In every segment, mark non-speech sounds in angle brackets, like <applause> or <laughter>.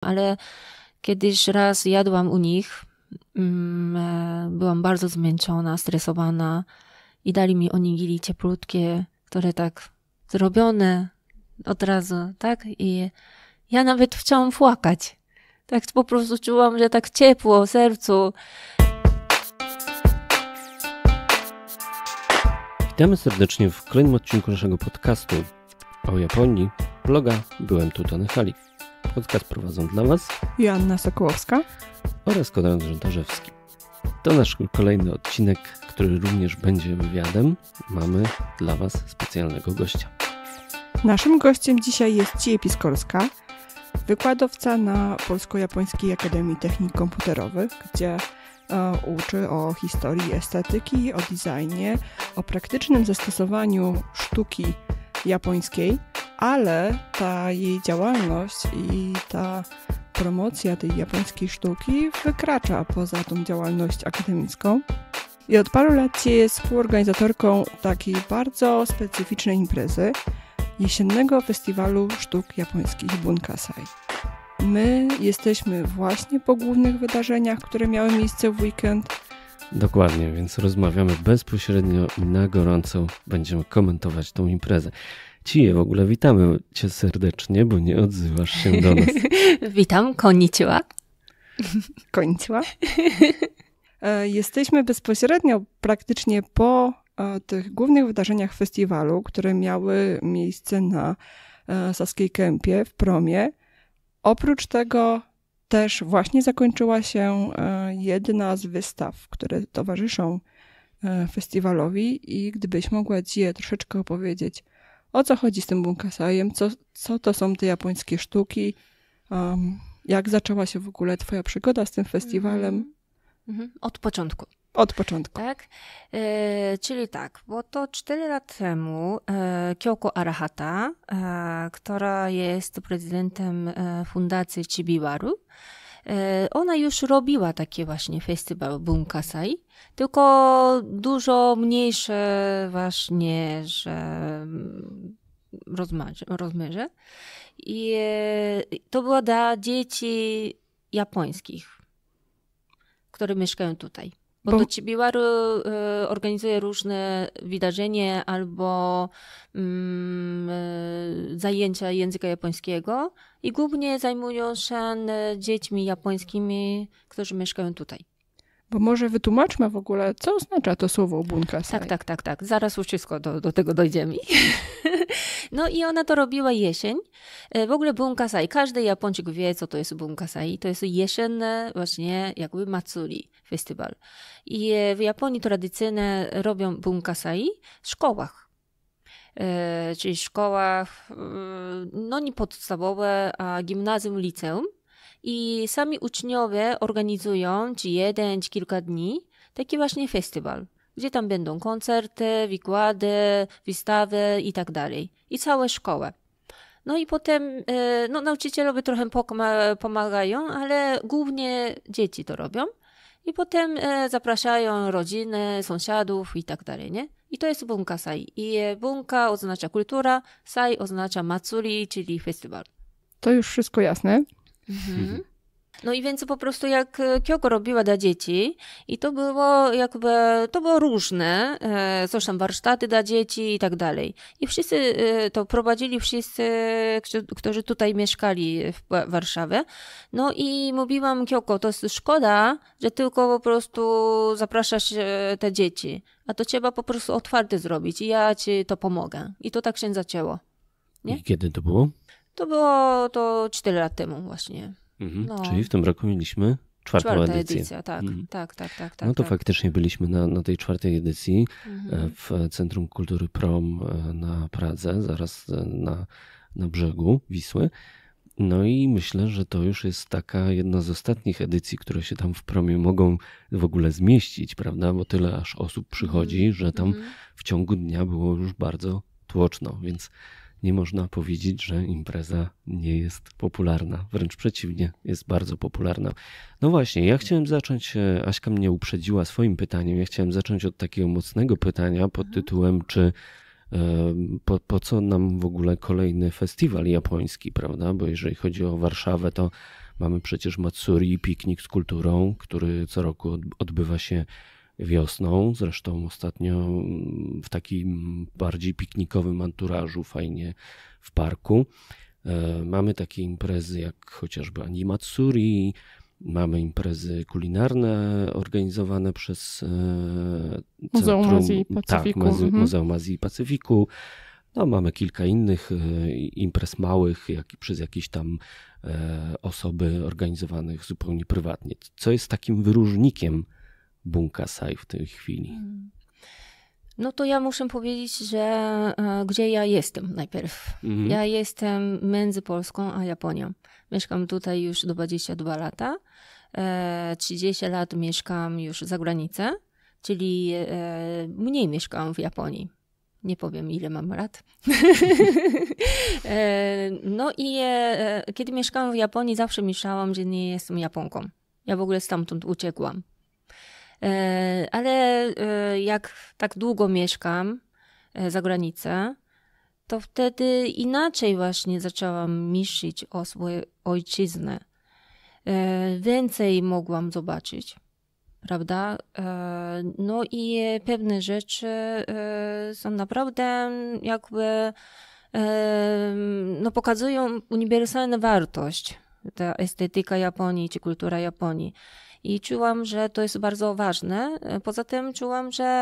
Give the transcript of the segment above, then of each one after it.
ale kiedyś raz jadłam u nich. Mm, e, byłam bardzo zmęczona, stresowana i dali mi onigiri cieplutkie, które tak zrobione od razu, tak? I ja nawet chciałam płakać. Tak po prostu czułam, że tak ciepło w sercu. Witamy serdecznie w kolejnym odcinku naszego podcastu o Japonii, bloga Byłem na sali. Podcast prowadzą dla Was Joanna Sokołowska oraz Konrad Żontarzewski. To nasz kolejny odcinek, który również będzie wywiadem. Mamy dla Was specjalnego gościa. Naszym gościem dzisiaj jest Cie Piskorska, wykładowca na Polsko-Japońskiej Akademii Technik Komputerowych, gdzie e, uczy o historii estetyki, o designie, o praktycznym zastosowaniu sztuki japońskiej, ale ta jej działalność i ta promocja tej japońskiej sztuki wykracza poza tą działalność akademicką. I od paru lat jest współorganizatorką takiej bardzo specyficznej imprezy jesiennego festiwalu sztuk japońskich Bunkasai. My jesteśmy właśnie po głównych wydarzeniach, które miały miejsce w weekend Dokładnie, więc rozmawiamy bezpośrednio i na gorąco będziemy komentować tą imprezę. Cie, w ogóle witamy cię serdecznie, bo nie odzywasz się do nas. <laughs> Witam, koniciła. Koniciła. E, jesteśmy bezpośrednio praktycznie po e, tych głównych wydarzeniach festiwalu, które miały miejsce na e, Saskiej Kępie w promie. Oprócz tego też właśnie zakończyła się e, jedna z wystaw, które towarzyszą e, festiwalowi i gdybyś mogła dzisiaj troszeczkę opowiedzieć, o co chodzi z tym bunkasajem, co, co to są te japońskie sztuki, um, jak zaczęła się w ogóle twoja przygoda z tym festiwalem? Mhm. Mhm. Od początku. Od początku. Tak? E, czyli tak, bo to 4 lata temu e, Kyoko Arahata, e, która jest prezydentem e, Fundacji Chibiwaru, e, ona już robiła takie właśnie festiwal Bunkasai, tylko dużo mniejsze właśnie, że rozmiarze. Mm, rozmiarze. E, I to było dla dzieci japońskich, które mieszkają tutaj. Bo, bo... Cibiłaru y, organizuje różne wydarzenia albo mm, y, zajęcia języka japońskiego i głównie zajmują się y, dziećmi japońskimi, którzy mieszkają tutaj. Bo może wytłumaczmy w ogóle, co oznacza to słowo obunkasaj. Tak, tak, tak, tak. Zaraz uścisko do, do tego dojdziemy. <laughs> No i ona to robiła jesień. E, w ogóle bunkasai. Każdy Japończyk wie, co to jest bunkasai. To jest jesienne właśnie jakby matsuri festiwal. I e, w Japonii tradycyjne robią bunkasai w szkołach. E, czyli w szkołach, mm, no nie podstawowe, a gimnazjum, liceum. I sami uczniowie organizują ci jeden, czy kilka dni taki właśnie festiwal, gdzie tam będą koncerty, wykłady, wystawy i tak dalej. I całe szkoły. No i potem e, no, nauczycielowie trochę pomagają, ale głównie dzieci to robią. I potem e, zapraszają rodziny, sąsiadów i tak dalej, nie? I to jest bunka sai. I e, bunka oznacza kultura, sai oznacza matsuri, czyli festiwal. To już wszystko jasne. Mhm. Mhm. No i więc po prostu jak e, Kyoko robiła dla dzieci i to było jakby, to było różne, e, coś tam warsztaty dla dzieci i tak dalej. I wszyscy e, to prowadzili wszyscy, którzy tutaj mieszkali w Warszawie. No i mówiłam Kyoko, to jest szkoda, że tylko po prostu zapraszasz te dzieci, a to trzeba po prostu otwarty zrobić i ja ci to pomogę. I to tak się zaczęło. Nie? I kiedy to było? To było to 4 lata temu właśnie. Mhm. No. Czyli w tym roku mieliśmy czwartą Czwarta edycję. edycja, tak, mhm. tak, tak, tak, tak, No to tak. faktycznie byliśmy na, na tej czwartej edycji e, mhm. w Centrum Kultury Prom e, na Pradze, zaraz e, na, na brzegu Wisły. No i myślę, że to już jest taka jedna z ostatnich edycji, które się tam w promie mogą w ogóle zmieścić, prawda? Bo tyle aż osób przychodzi, mhm. że tam mhm. w ciągu dnia było już bardzo tłoczno, więc nie można powiedzieć, że impreza nie jest popularna. Wręcz przeciwnie, jest bardzo popularna. No właśnie, ja chciałem zacząć, e, Aśka mnie uprzedziła swoim pytaniem. Ja chciałem zacząć od takiego mocnego pytania pod mhm. tytułem, czy e, po, po co nam w ogóle kolejny festiwal japoński, prawda? Bo jeżeli chodzi o Warszawę, to mamy przecież Matsuri, piknik z kulturą, który co roku odbywa się wiosną. Zresztą ostatnio mm, w takim bardziej piknikowym anturażu, fajnie w parku. E, mamy takie imprezy jak chociażby Animatsuri, mamy imprezy kulinarne organizowane przez e, Muzeum Centrum, Azji i tak, Pacyfiku. Tak, mhm. Muzeum Azji i Pacyfiku. No, mamy kilka innych e, imprez małych, jak i przez jakieś tam osoby organizowanych zupełnie prywatnie. Co jest takim wyróżnikiem Bunkasai w tej chwili? Mm. No to ja muszę powiedzieć, że e, gdzie ja jestem najpierw. Mhm. Ja jestem między Polską a Japonią. Mieszkam tutaj już 22 lata. 30 e, lat mieszkam już za granicę, czyli e, mniej mieszkam w Japonii. Nie powiem, ile mam lat. <laughs> no i kiedy mieszkałam w Japonii, zawsze myślałam, że nie jestem Japonką. Ja w ogóle stamtąd uciekłam. E, ale e, jak tak długo mieszkam e, za granicę, to wtedy inaczej właśnie zaczęłam myśleć o swojej ojczyźnie. Więcej mogłam zobaczyć, prawda? No i pewne rzeczy są naprawdę jakby no pokazują uniwersalną wartość, ta estetyka Japonii czy kultura Japonii i czułam, że to jest bardzo ważne. Poza tym czułam, że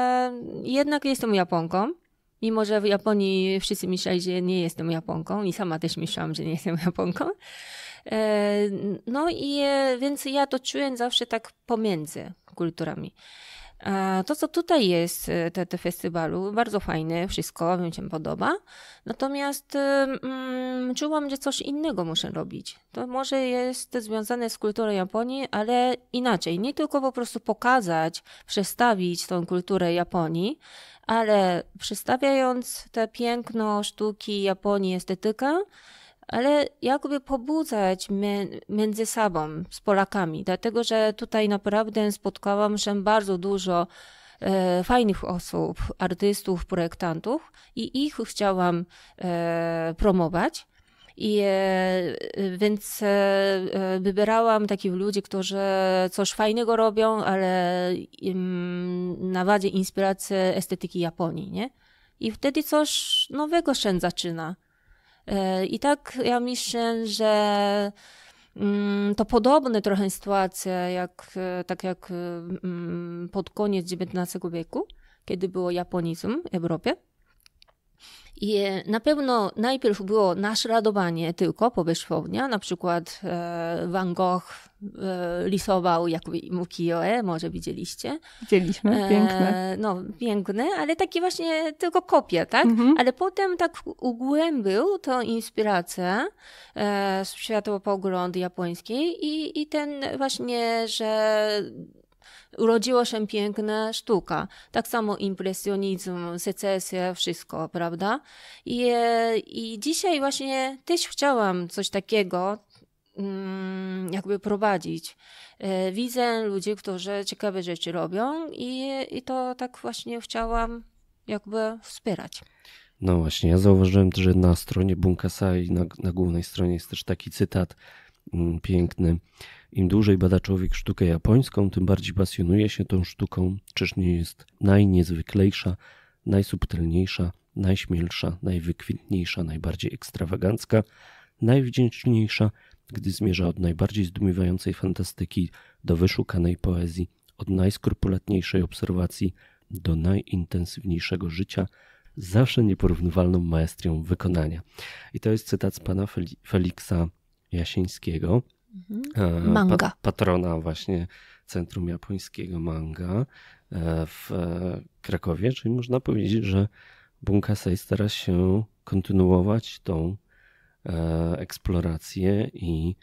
jednak jestem Japonką. Mimo, że w Japonii wszyscy myśleli, że nie jestem Japonką i sama też myślałam, że nie jestem <laughs> Japonką. E, no i e, więc ja to czułem zawsze tak pomiędzy kulturami. To, co tutaj jest, y, te, te festiwalu, bardzo fajne, wszystko mi się podoba. Natomiast y, mm, czułam, że coś innego muszę robić. To może jest związane z kulturą Japonii, ale inaczej. Nie tylko po prostu pokazać, przedstawić tą kulturę Japonii, ale przedstawiając te piękno sztuki Japonii, estetykę, ale jakby pobudzać między sobą z Polakami, dlatego że tutaj naprawdę spotkałam się bardzo dużo e, fajnych osób, artystów, projektantów i ich chciałam e, promować. I e, więc e, e, wybierałam takich ludzi, którzy coś fajnego robią, ale im, na wadzie inspiracji estetyki Japonii, nie? I wtedy coś nowego się zaczyna. E, I tak ja myślę, że mm, to podobne trochę sytuacje, jak, e, tak jak e, mm, pod koniec XIX wieku, kiedy było japonizm w Europie. I na pewno najpierw było naśladowanie tylko powierzchownia, na przykład e, Van Gogh e, lisował Jakubiemu Kijoe, może widzieliście. Widzieliśmy, e, piękne. No, piękne, ale takie właśnie tylko kopie, tak? Mhm. Ale potem tak ugłębił tą inspirację z światopoglądu japońskiej i, i ten właśnie, że urodziła się piękna sztuka. Tak samo impresjonizm, secesja, wszystko, prawda? I, i dzisiaj właśnie też chciałam coś takiego, mm, jakby prowadzić. E, widzę ludzi, którzy ciekawe rzeczy robią i, i to tak właśnie chciałam jakby wspierać. No właśnie, ja zauważyłem, że na stronie i na, na głównej stronie jest też taki cytat mm, piękny. Im dłużej bada człowiek sztukę japońską, tym bardziej pasjonuje się tą sztuką, czyż nie jest najniezwyklejsza, najsubtelniejsza, najśmielsza, najwykwintniejsza, najbardziej ekstrawagancka, najwdzięczniejsza, gdy zmierza od najbardziej zdumiewającej fantastyki do wyszukanej poezji, od najskrupulatniejszej obserwacji do najintensywniejszego życia, zawsze nieporównywalną maestrią wykonania. I to jest cytat z pana Feliksa Jasińskiego. Mhm. E, Manga. Pa patrona właśnie Centrum Japońskiego Manga e, w Krakowie, czyli można powiedzieć, że Bunkasei stara się kontynuować tą e, eksplorację i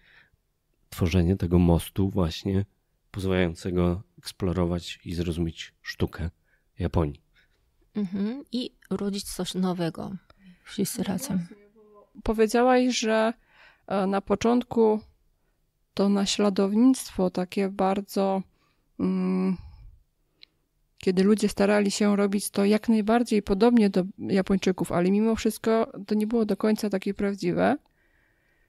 tworzenie tego mostu właśnie pozwalającego eksplorować i zrozumieć sztukę Japonii. Mhm. I rodzić coś nowego wszyscy razem. Powiedziałaś, że na początku to naśladownictwo takie bardzo. Mm, kiedy ludzie starali się robić to jak najbardziej podobnie do Japończyków, ale mimo wszystko to nie było do końca takie prawdziwe,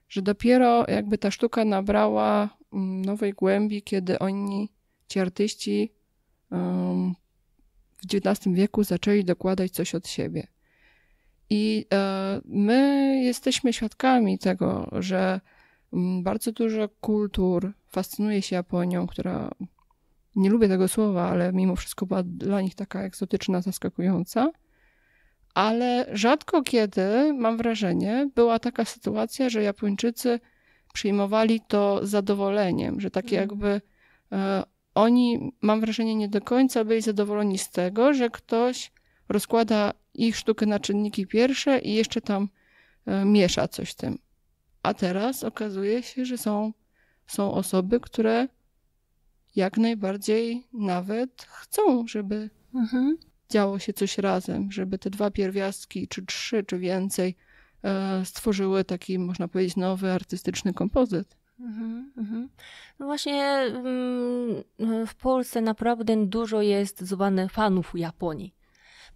że dopiero jakby ta sztuka nabrała mm, nowej głębi, kiedy oni, ci artyści um, w XIX wieku zaczęli dokładać coś od siebie. I e, my jesteśmy świadkami tego, że Mm, bardzo dużo kultur fascynuje się Japonią, która nie lubię tego słowa, ale mimo wszystko była dla nich taka egzotyczna, zaskakująca. Ale rzadko kiedy, mam wrażenie, była taka sytuacja, że Japończycy przyjmowali to z zadowoleniem, że takie mhm. jakby e, oni, mam wrażenie, nie do końca byli zadowoleni z tego, że ktoś rozkłada ich sztukę na czynniki pierwsze i jeszcze tam e, miesza coś z tym. A teraz okazuje się, że są, są osoby, które jak najbardziej nawet chcą, żeby mhm. działo się coś razem, żeby te dwa pierwiastki, czy trzy, czy więcej, e, stworzyły taki, można powiedzieć, nowy artystyczny kompozyt. Mhm, mhm. No właśnie mm, w Polsce naprawdę dużo jest zwanych fanów Japonii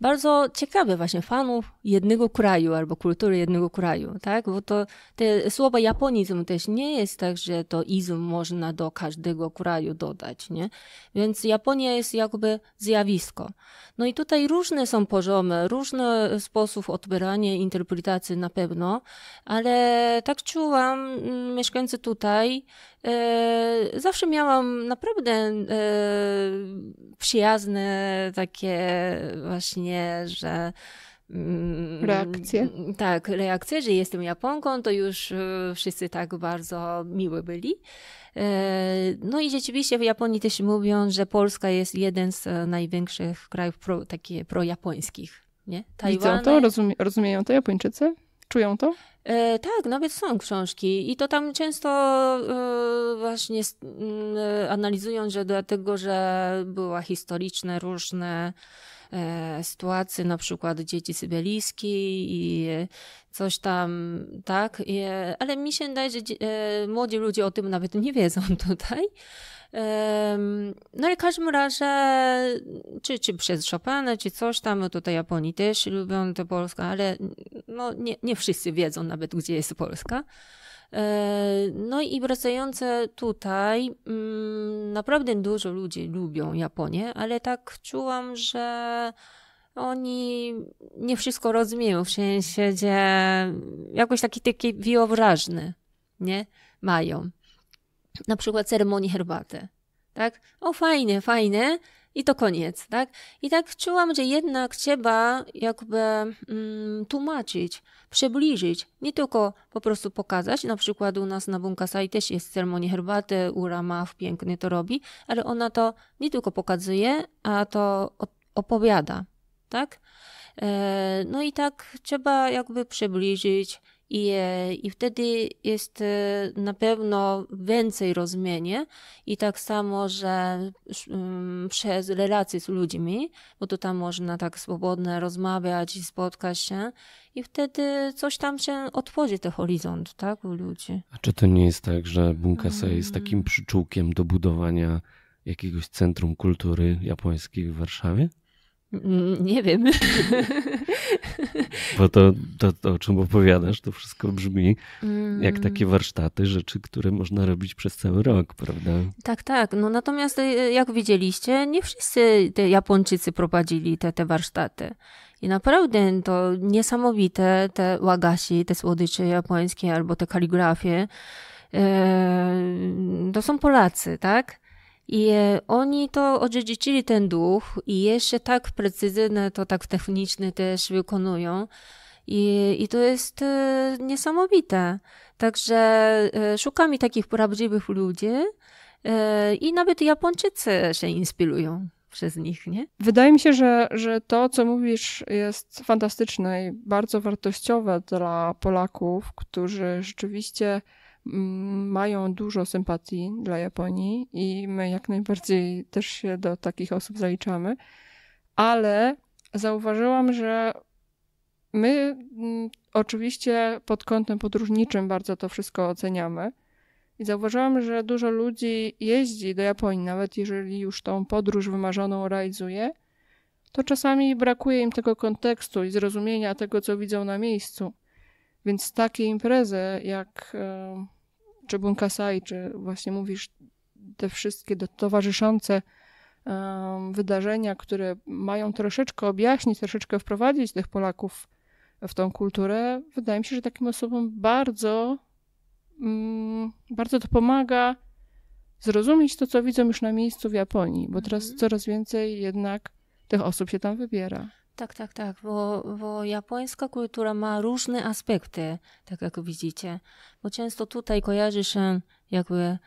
bardzo ciekawe właśnie fanów jednego kraju albo kultury jednego kraju, tak? Bo to te słowa japonizm też nie jest tak, że to izm można do każdego kraju dodać, nie? Więc Japonia jest jakby zjawisko. No i tutaj różne są poziomy, różny sposób odbierania interpretacji na pewno, ale tak czułam, mm, mieszkańcy tutaj, e, zawsze miałam naprawdę e, przyjazne takie właśnie mnie, że mm, Reakcje. Tak, reakcje, że jestem Japonką, to już y, wszyscy tak bardzo miły byli. E, no i rzeczywiście w Japonii też mówią, że Polska jest jeden z e, największych krajów pro, takie projapońskich. Nie? Widzą to? Rozumie, rozumieją to Japończycy? Czują to? E, tak, nawet są książki i to tam często e, właśnie mm, e, analizują, że dlatego, że była historyczne różne E, sytuacji, na przykład dzieci syberijskiej i coś tam, tak? E, ale mi się wydaje, że e, młodzi ludzie o tym nawet nie wiedzą <laughs> tutaj. No i w każdym razie, czy, czy przez Chopina, czy coś tam, tutaj Japonii też lubią to Polska, ale no, nie, nie wszyscy wiedzą nawet, gdzie jest Polska. E, no i wracające tutaj, mm, naprawdę dużo ludzi lubią Japonię, ale tak czułam, że oni nie wszystko rozumieją, w sensie, gdzie jakoś taki, taki wyobraźny, nie, mają. Na przykład ceremonii herbaty tak? O, fajne, fajne, I to koniec, tak? I tak czułam, że jednak trzeba jakby mm, tłumaczyć, przybliżyć, nie tylko po prostu pokazać. Na przykład u nas na Bunkasai też jest ceremonia herbaty, Ura Maw pięknie to robi, ale ona to nie tylko pokazuje, a to opowiada, tak? E, no i tak trzeba jakby przybliżyć, i, e, I wtedy jest e, na pewno więcej rozmienie i tak samo, że mm, przez relacje z ludźmi, bo to tam można tak swobodnie rozmawiać i spotkać się i wtedy coś tam się otworzy ten horyzont, tak, u ludzi. A czy to nie jest tak, że Bunkase mm. jest takim przyczółkiem do budowania jakiegoś centrum kultury japońskiej w Warszawie? Mm, nie wiem. Bo to, to, to, o czym opowiadasz, to wszystko brzmi jak mm. takie warsztaty, rzeczy, które można robić przez cały rok, prawda? Tak, tak. No natomiast y, y, jak widzieliście, nie wszyscy te Japończycy prowadzili te, te warsztaty. I naprawdę to niesamowite te łagasi, te słodycze japońskie albo te kaligrafie. E, to są Polacy, tak? I e, oni to odziedziczyli ten duch i jeszcze tak precyzyjnie to tak technicznie też wykonują. I, I to jest e, niesamowite. Także e, szukamy takich prawdziwych ludzi i nawet Japończycy się inspirują przez nich, nie? Wydaje mi się, że, że to, co mówisz, jest fantastyczne i bardzo wartościowe dla Polaków, którzy rzeczywiście mają dużo sympatii dla Japonii i my jak najbardziej też się do takich osób zaliczamy, ale zauważyłam, że my mm, oczywiście pod kątem podróżniczym bardzo to wszystko oceniamy. I zauważyłam, że dużo ludzi jeździ do Japonii, nawet jeżeli już tą podróż wymarzoną realizuje, to czasami brakuje im tego kontekstu i zrozumienia tego, co widzą na miejscu. Więc takie imprezy jak e, czy Bunkasai, czy właśnie mówisz, te wszystkie towarzyszące e, wydarzenia, które mają troszeczkę objaśnić, troszeczkę wprowadzić tych Polaków w tą kulturę, wydaje mi się, że takim osobom bardzo, mm, bardzo to pomaga zrozumieć to, co widzą już na miejscu w Japonii, bo teraz mhm. coraz więcej jednak tych osób się tam wybiera. Tak, tak, tak, bo, bo japońska kultura ma różne aspekty, tak jak widzicie, bo często tutaj kojarzy się jakby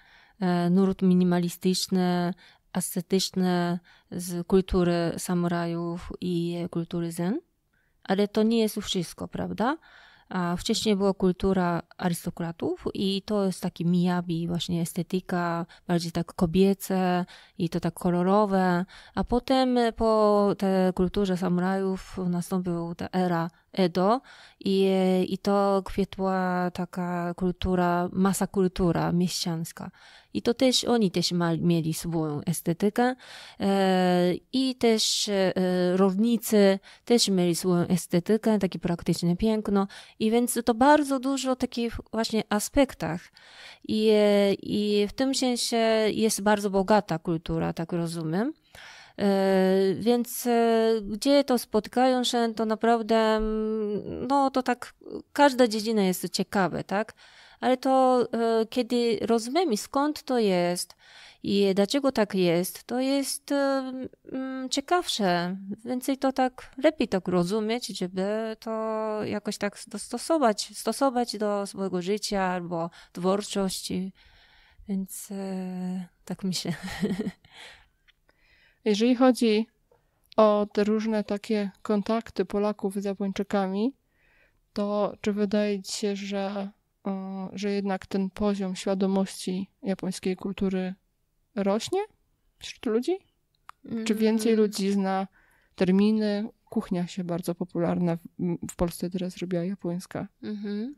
e, nurt minimalistyczny, estetyczny z kultury samurajów i kultury zen, ale to nie jest wszystko, prawda? A wcześniej była kultura arystokratów i to jest taki miyabi, właśnie estetyka, bardziej tak kobiece i to tak kolorowe. A potem po tej kulturze samurajów nastąpiła ta era Edo i, i to kwietła taka kultura, masa kultura mieszczańska. I to też oni też ma, mieli swoją estetykę e, i też e, rolnicy też mieli swoją estetykę, takie praktyczne piękno i więc to bardzo dużo takich właśnie aspektach i, e, i w tym sensie jest bardzo bogata kultura, tak rozumiem. E, więc e, gdzie to spotkają się, to naprawdę, mm, no to tak, każda dziedzina jest ciekawa, tak? Ale to e, kiedy rozumiemy skąd to jest i dlaczego tak jest, to jest mm, ciekawsze. Więcej to tak, lepiej tak rozumieć, żeby to jakoś tak dostosować, stosować do swojego życia albo twórczości. Więc tak myślę. <laughs> Jeżeli chodzi o te różne takie kontakty Polaków z Japończykami, to czy wydaje ci się, że, że jednak ten poziom świadomości japońskiej kultury rośnie wśród ludzi? Czy mm. więcej ludzi zna terminy? Kuchnia się bardzo popularna w Polsce teraz robiła japońska. Mhm.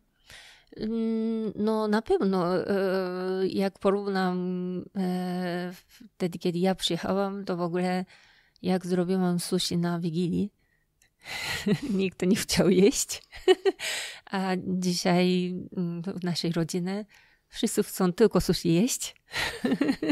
Mm, no na pewno, e, jak porównam e, wtedy, kiedy ja przyjechałam, to w ogóle jak zrobiłam sushi na Wigilii, <laughs> nikt nie chciał jeść, <laughs> a dzisiaj mm, w naszej rodzinie wszyscy chcą tylko sushi jeść.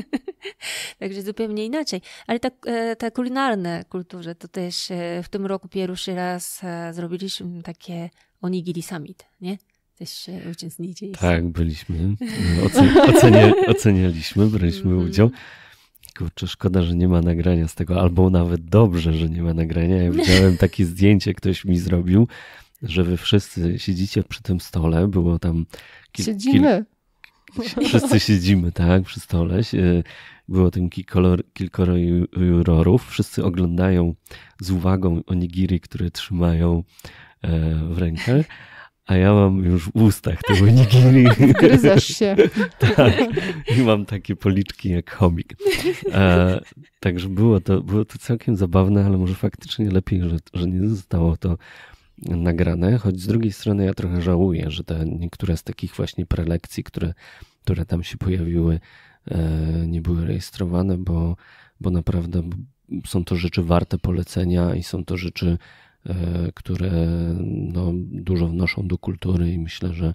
<laughs> Także zupełnie inaczej. Ale ta, e, ta kulinarna kultura, to też w tym roku pierwszy raz zrobiliśmy takie onigiri summit, nie? Też uczestniczyliście. Tak, byliśmy. E, ocen, <laughs> ocenialiśmy, braliśmy mm -hmm. udział. Kurczę, szkoda, że nie ma nagrania z tego, albo nawet dobrze, że nie ma nagrania. Ja widziałem takie <laughs> zdjęcie, ktoś mi zrobił, że wy wszyscy siedzicie przy tym stole. Było tam. Siedzimy. wszyscy siedzimy, tak, przy stole. Było tam kilkoro, kilkoro jurorów. Wszyscy oglądają z uwagą onigiri, które trzymają e, w rękach <laughs> a ja mam już w ustach te nigiri. <laughs> Gryzasz się. <laughs> tak. I mam takie policzki jak chomik. E, także było to, było to całkiem zabawne, ale może faktycznie lepiej, że, że nie zostało to nagrane, choć z drugiej strony ja trochę żałuję, że te niektóre z takich właśnie prelekcji, które, które tam się pojawiły, e, nie były rejestrowane, bo, bo naprawdę są to rzeczy warte polecenia i są to rzeczy, E, które no, dużo wnoszą do kultury i myślę, że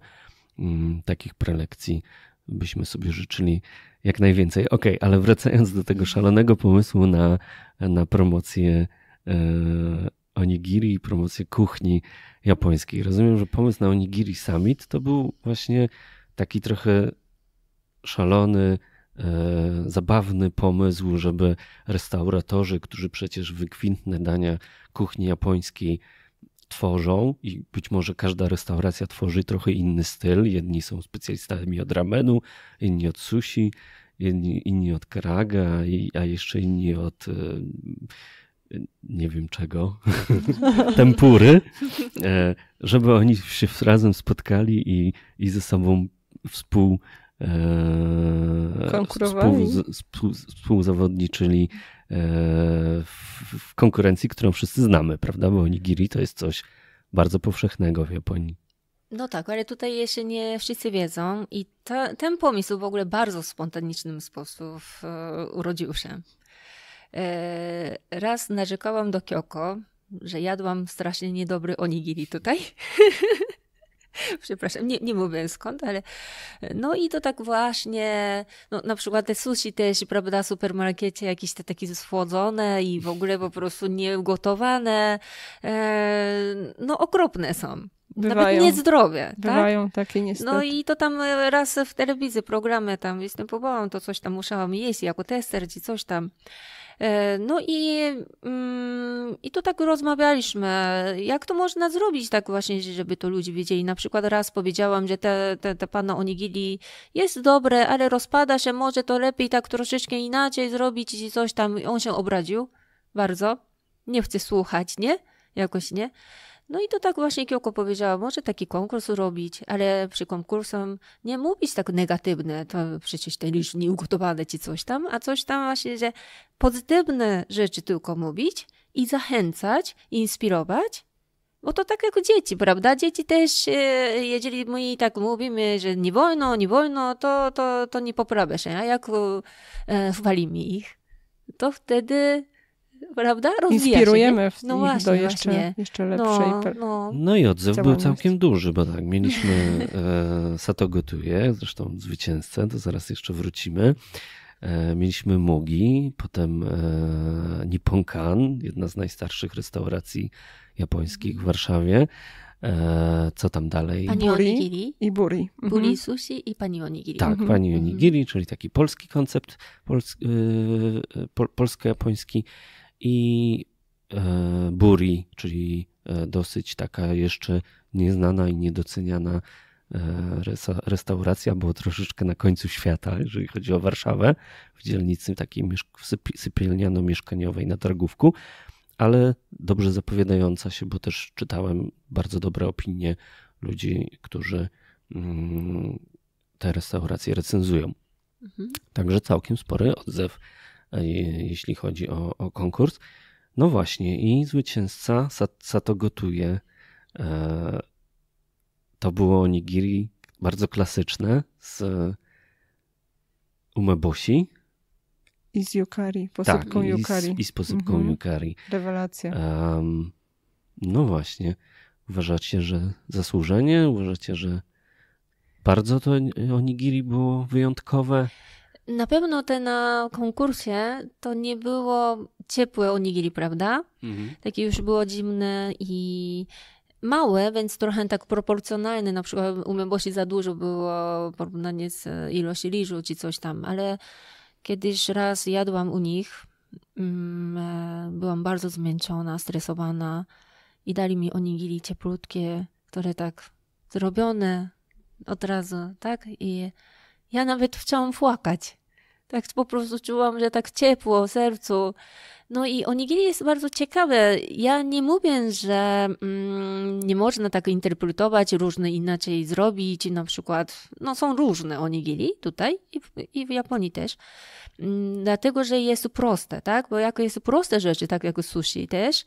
mm, takich prelekcji byśmy sobie życzyli jak najwięcej. Ok, ale wracając do tego szalonego pomysłu na, na promocję e, onigiri i promocję kuchni japońskiej. Rozumiem, że pomysł na Onigiri Summit to był właśnie taki trochę szalony, E, zabawny pomysł, żeby restauratorzy, którzy przecież wykwintne dania kuchni japońskiej tworzą i być może każda restauracja tworzy trochę inny styl. Jedni są specjalistami od ramenu, inni od sushi, inni, inni od karaga, a jeszcze inni od e, nie wiem czego, <laughs> tempury, e, żeby oni się razem spotkali i, i ze sobą współ Eee, Konkurowali. współzawodniczyli eee, w konkurencji, którą wszyscy znamy, prawda? Bo onigiri to jest coś bardzo powszechnego w Japonii. No tak, ale tutaj jeszcze nie wszyscy wiedzą i ten pomysł w ogóle bardzo spontanicznym sposób e, urodził się. E, raz narzekałam do Kyoko, że jadłam strasznie niedobry onigiri tutaj. <laughs> <laughs> Przepraszam, nie, nie mówię skąd, ale no i to tak właśnie, no na przykład te sushi też, prawda, w supermarkecie jakieś te takie słodzone i w ogóle po prostu nieugotowane, e, no okropne są. Bywają. Nawet niezdrowie. Tak? Bywają tak? takie niestety. No i to tam e, raz w telewizji programy tam jestem pobałam, to coś tam musiałam jeść jako tester czy coś tam. E, no i, mm, i to tak rozmawialiśmy, jak to można zrobić tak właśnie, żeby to ludzie wiedzieli. Na przykład raz powiedziałam, że te, te, te pana jest dobre, ale rozpada się, może to lepiej tak troszeczkę inaczej zrobić i coś tam. I on się obraził bardzo, nie chce słuchać, nie? Jakoś nie. No i to tak właśnie Kioko powiedziała, może taki konkurs robić, ale przy konkursem nie mówić tak negatywne, to przecież ten już nieugotowane ci coś tam, a coś tam właśnie, że pozytywne rzeczy tylko mówić i zachęcać, i inspirować, bo to tak jak dzieci, prawda? Dzieci też, e, jeżeli my tak mówimy, że nie wolno, nie wolno, to, to, to nie poprawia się, a jak chwalimy e, ich, to wtedy prawda? Rozwija Inspirujemy się, no właśnie, do jeszcze, jeszcze no, lepszej. No, no. no i odzew był całkiem duży, bo tak, mieliśmy e, Sato Gotuje, zresztą zwycięzcę, to zaraz jeszcze wrócimy. E, mieliśmy Mugi, potem e, Nippon Kan, jedna z najstarszych restauracji japońskich w Warszawie. E, co tam dalej? Pani buri onigiri. I buri. Mhm. Buri sushi i pani onigiri. Tak, mhm. pani mhm. onigiri, czyli taki polski koncept, pols, y, pol, polsko-japoński i e, Buri, czyli e, dosyć taka jeszcze nieznana i niedoceniana e, restauracja, była troszeczkę na końcu świata, jeżeli chodzi o Warszawę, w dzielnicy takiej sypialniano mieszkaniowej na Targówku, ale dobrze zapowiadająca się, bo też czytałem bardzo dobre opinie ludzi, którzy mm, te restauracje recenzują. Mhm. Także całkiem spory odzew E, jeśli chodzi o, o konkurs. No właśnie, i zwycięzca Sato gotuje. To było onigiri bardzo klasyczne z umeboshi. I z yukari, posypką tak, yukari. I z, i z posypką mhm. yukari. Rewelacja. Um, no właśnie. Uważacie, że zasłużenie? Uważacie, że bardzo to onigiri było wyjątkowe? Na pewno te na konkursie to nie było ciepłe onigiri, prawda? Mhm. Takie już było zimne i małe, więc trochę tak proporcjonalne. Na przykład u Mebosi za dużo było porównanie z ilości liżu czy coś tam, ale kiedyś raz jadłam u nich. Mm, e, byłam bardzo zmęczona, stresowana i dali mi onigiri cieplutkie, które tak zrobione od razu, tak? I ja nawet chciałam płakać. Tak po prostu czułam, że tak ciepło w sercu. No i onigiri jest bardzo ciekawe. Ja nie mówię, że mm, nie można tak interpretować, różne inaczej zrobić, na przykład, no są różne onigiri tutaj i w, i w Japonii też, mm, dlatego, że jest proste, tak? Bo jako jest proste rzeczy, tak jak sushi też,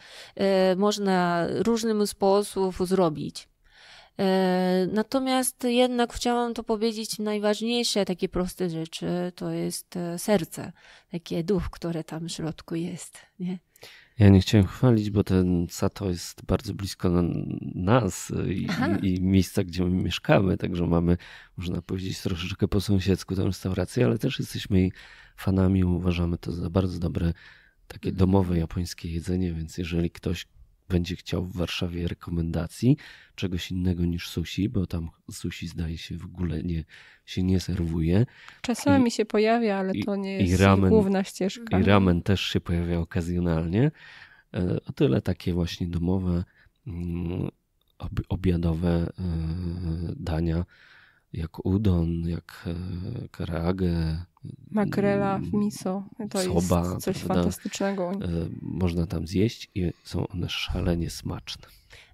y, można różnym sposób zrobić. E, natomiast jednak chciałam to powiedzieć, najważniejsze takie proste rzeczy to jest e, serce, taki duch, który tam w środku jest. Nie? Ja nie chciałem chwalić, bo ten Sato jest bardzo blisko nas i, i, miejsca, gdzie my mieszkamy, także mamy, można powiedzieć, troszeczkę po sąsiedzku tę restaurację, ale też jesteśmy jej fanami, uważamy to za bardzo dobre takie mhm. domowe japońskie jedzenie, więc jeżeli ktoś będzie chciał w Warszawie rekomendacji czegoś innego niż sushi, bo tam sushi zdaje się w ogóle nie, się nie serwuje. Czasami I, się pojawia, ale to nie jest ramen, główna ścieżka. I ramen też się pojawia okazjonalnie. E, o tyle takie właśnie domowe, mm, obiadowe e, dania jak udon, jak e, karagę. Makrela w miso. To soba, jest coś prawda? fantastycznego. E, można tam zjeść i są one szalenie smaczne.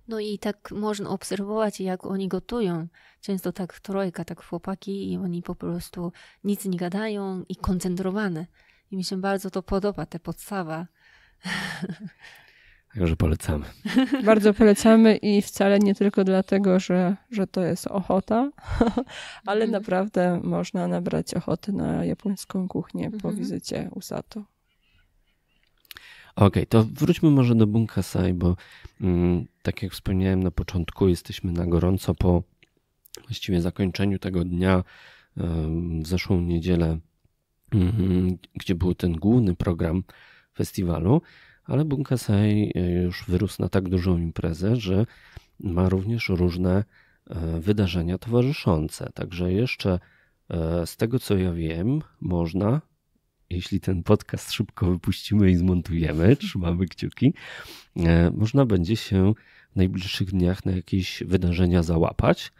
No i tak można obserwować, jak oni gotują. Często tak trójka, tak chłopaki i oni po prostu nic nie gadają i koncentrowane. I mi się bardzo to podoba, ta podstawa. <laughs> Także polecamy. <laughs> Bardzo polecamy i wcale nie tylko dlatego, że, że to jest ochota, <laughs> ale mhm. naprawdę można nabrać ochoty na japońską kuchnię mhm. po wizycie Usato. Okej, okay, to wróćmy może do Bunkasai, bo mm, tak jak wspomniałem na początku, jesteśmy na gorąco po właściwie zakończeniu tego dnia w zeszłą niedzielę, mhm, gdzie był ten główny program festiwalu ale Bunkasai e, już wyrósł na tak dużą imprezę, że ma również różne e, wydarzenia towarzyszące. Także jeszcze e, z tego co ja wiem, można, jeśli ten podcast szybko wypuścimy i zmontujemy, <laughs> trzymamy kciuki, można będzie się w najbliższych dniach na jakieś wydarzenia załapać.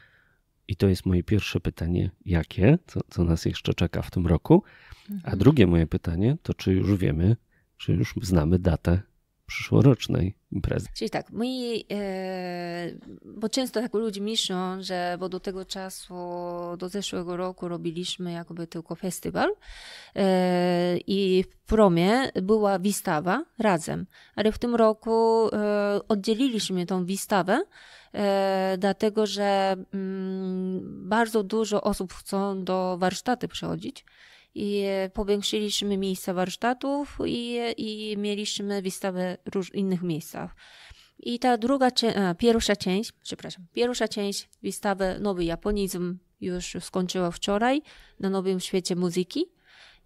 I to jest moje pierwsze pytanie, jakie, co, co nas jeszcze czeka w tym roku. A mhm. drugie moje pytanie to, czy już wiemy, że już znamy datę przyszłorocznej imprezy. Czyli tak, my, e, bo często tak ludzie myślą, że bo do tego czasu, do zeszłego roku robiliśmy jakby tylko festiwal e, i w promie była wystawa razem, ale w tym roku e, oddzieliliśmy tą wystawę, dlatego że mm, bardzo dużo osób chcą do warsztaty przychodzić i powiększyliśmy miejsca warsztatów i, i mieliśmy wystawy w innych miejscach. I ta druga, pierwsza część, przepraszam, pierwsza część wystawy Nowy Japonizm już skończyła wczoraj na Nowym Świecie Muzyki.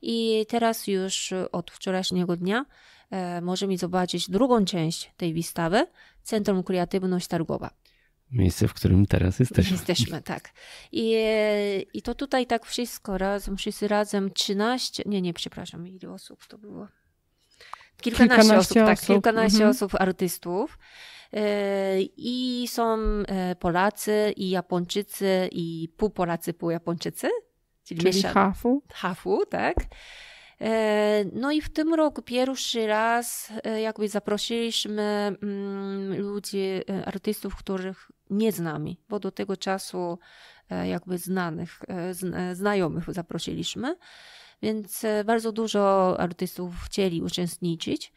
I teraz już od wczorajszego dnia e, możemy zobaczyć drugą część tej wystawy, Centrum Kreatywność Targowa. Miejsce, w którym teraz jesteśmy. Jesteśmy, tak. I, I to tutaj tak wszystko razem, wszyscy razem 13, nie, nie, przepraszam, ile osób to było? Kilkanaście, kilkanaście osób, tak, osób, tak, kilkanaście mhm. osób, artystów. E, I są e, Polacy, i Japończycy, i pół Polacy, pół Japończycy. Czyli, czyli hafu. Hafu, tak. E, no i w tym roku pierwszy raz e, jakby zaprosiliśmy mm, ludzi, e, artystów, których nie znamy, bo do tego czasu jakby znanych, znajomych zaprosiliśmy, więc bardzo dużo artystów chcieli uczestniczyć.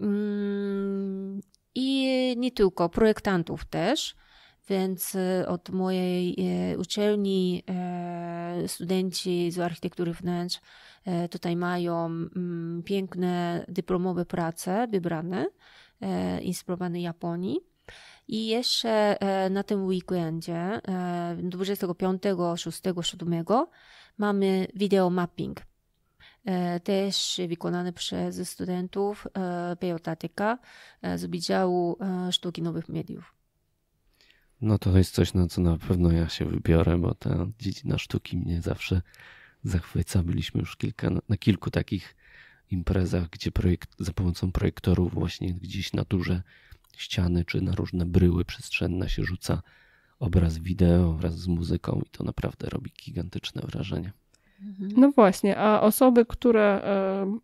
Mm, I nie tylko, projektantów też, więc od mojej uczelni studenci z architektury wnętrz e, tutaj mają mm, piękne dyplomowe prace wybrane, e, inspirowane Japonii. I jeszcze e, na tym weekendzie 25, 6, 7 mamy video mapping. Też wykonany przez studentów PJTK z Wydziału Sztuki Nowych Mediów. No to jest coś, na co na pewno ja się wybiorę, bo ta dziedzina sztuki mnie zawsze zachwyca. Byliśmy już kilka, na kilku takich imprezach, gdzie projekt, za pomocą projektorów właśnie gdzieś na duże ściany czy na różne bryły przestrzenne się rzuca obraz wideo wraz z muzyką i to naprawdę robi gigantyczne wrażenie. Mhm. No właśnie, a osoby, które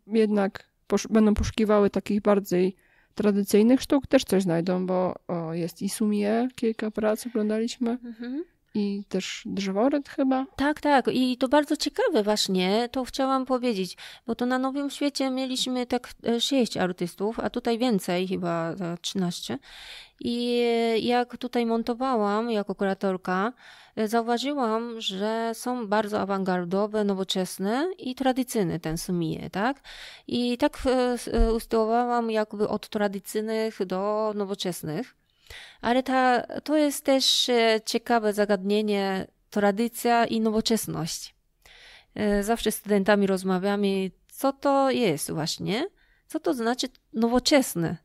jednak posz będą poszukiwały takich bardziej tradycyjnych sztuk też coś znajdą, bo o, jest i sumie, kilka prac oglądaliśmy. Mhm i też drzeworyt chyba. Tak, tak. I to bardzo ciekawe właśnie, to chciałam powiedzieć, bo to na Nowym Świecie mieliśmy tak e, sześć artystów, a tutaj więcej, chyba 13. I e, jak tutaj montowałam jako kuratorka, e, zauważyłam, że są bardzo awangardowe, nowoczesne i tradycyjne ten sumie, tak? I tak ustawałam jakby od tradycyjnych do nowoczesnych. Ale ta, to jest też e, ciekawe zagadnienie tradycja i nowoczesność. E, zawsze z studentami rozmawiamy, co to jest właśnie, co to znaczy nowoczesne.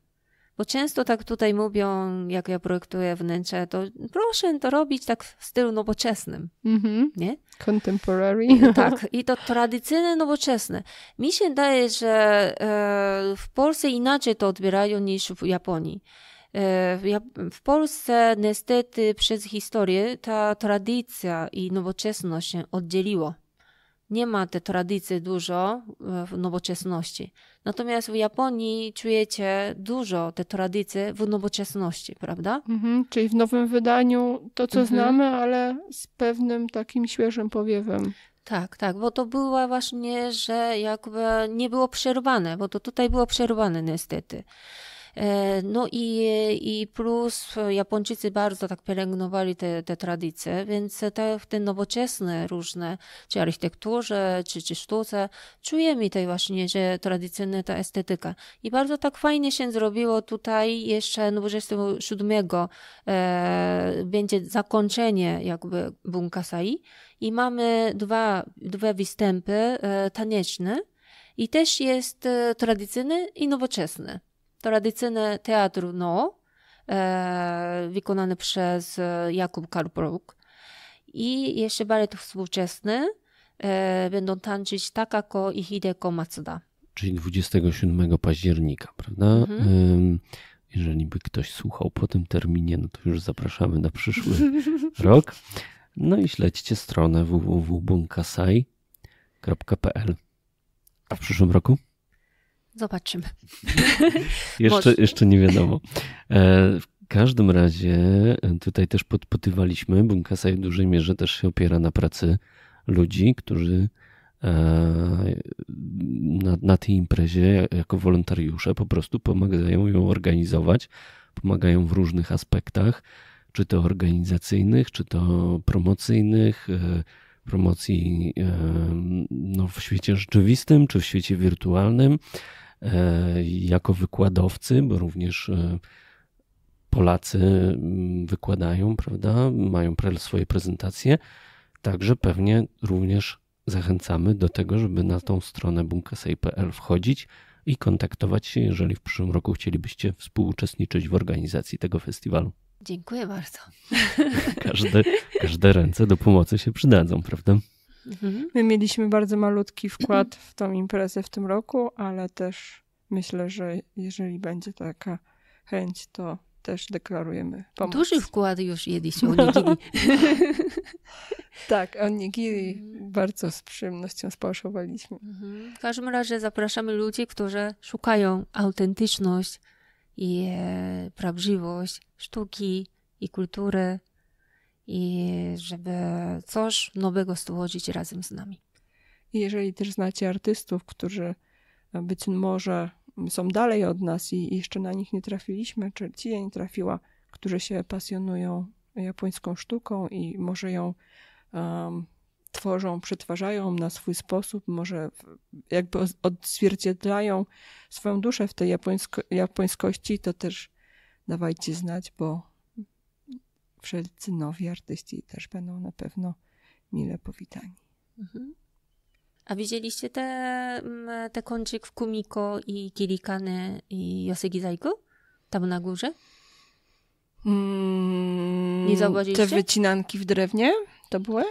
Bo często tak tutaj mówią, jak ja projektuję wnętrze, to proszę to robić tak w stylu nowoczesnym. Mm -hmm. Nie? Contemporary. <laughs> Tak, i to tradycyjne, nowoczesne. Mi się daje, że e, w Polsce inaczej to odbierają niż w Japonii. E, w Polsce niestety przez historię ta tradycja i nowoczesność się oddzieliło. Nie ma tej tradycji dużo e, w nowoczesności. Natomiast w Japonii czujecie dużo te tradycje w nowoczesności, prawda? Mhm, czyli w nowym wydaniu to, co mhm. znamy, ale z pewnym takim świeżym powiewem. Tak, tak, bo to było właśnie, że jakby nie było przerwane, bo to tutaj było przerwane niestety. E, no i, i plus Japończycy bardzo tak pielęgnowali te, te tradycje, więc te, te nowoczesne różne, czy architekturze, czy, czy sztuce, czujemy tej właśnie, że tradycyjna ta estetyka. I bardzo tak fajnie się zrobiło tutaj jeszcze 27 no e, będzie zakończenie jakby Bunkasai i mamy dwa, dwa występy e, taneczne i też jest e, tradycyjny i nowoczesny tradycyjny teatr No, e, wykonany przez e, Jakub Karbruk. I jeszcze balet współczesny, e, będą tańczyć Takako i Hideko Matsuda. Czyli 27 października, prawda? Mhm. Jeżeli by ktoś słuchał po tym terminie, no to już zapraszamy na przyszły <laughs> rok. No i śledźcie stronę www.bunkasai.pl. A w przyszłym roku? Zobaczymy. <laughs> jeszcze, jeszcze nie wiadomo. E, w każdym razie e, tutaj też podpytywaliśmy, bo Kasaj w dużej mierze też się opiera na pracy ludzi, którzy e, na, na tej imprezie jako wolontariusze po prostu pomagają ją organizować, pomagają w różnych aspektach, czy to organizacyjnych, czy to promocyjnych, promocji no, w świecie rzeczywistym, czy w świecie wirtualnym. E, jako wykładowcy, bo również e, Polacy mm, wykładają, prawda, mają swoje prezentacje. Także pewnie również zachęcamy do tego, żeby na tą stronę bunkasej.pl wchodzić i kontaktować się, jeżeli w przyszłym roku chcielibyście współuczestniczyć w organizacji tego festiwalu. Dziękuję bardzo. <laughs> Każde, każde ręce do pomocy się przydadzą, prawda? Mhm. My mieliśmy bardzo malutki wkład w tą imprezę w tym roku, ale też myślę, że jeżeli będzie taka chęć, to też deklarujemy pomoc. Duży wkład już jedliście onigiri. <laughs> <laughs> tak, onigiri bardzo z przyjemnością spałaszowaliśmy. Mhm. W każdym razie zapraszamy ludzi, którzy szukają autentyczność i e, prawdziwość sztuki i kultury i żeby coś nowego stworzyć razem z nami. Jeżeli też znacie artystów, którzy e, być może są dalej od nas i jeszcze na nich nie trafiliśmy, czy ci nie trafiła, którzy się pasjonują japońską sztuką i może ją um, tworzą, przetwarzają na swój sposób, może jakby odzwierciedlają swoją duszę w tej japońsko japońskości, to też dawajcie znać, bo wszelcy nowi artyści też będą na pewno mile powitani. Mhm. A widzieliście te, mm, te w Kumiko i Kilikany i Yosegi Zaiku? Tam na górze? Mm, Nie zauważyliście? Te wycinanki w drewnie to były?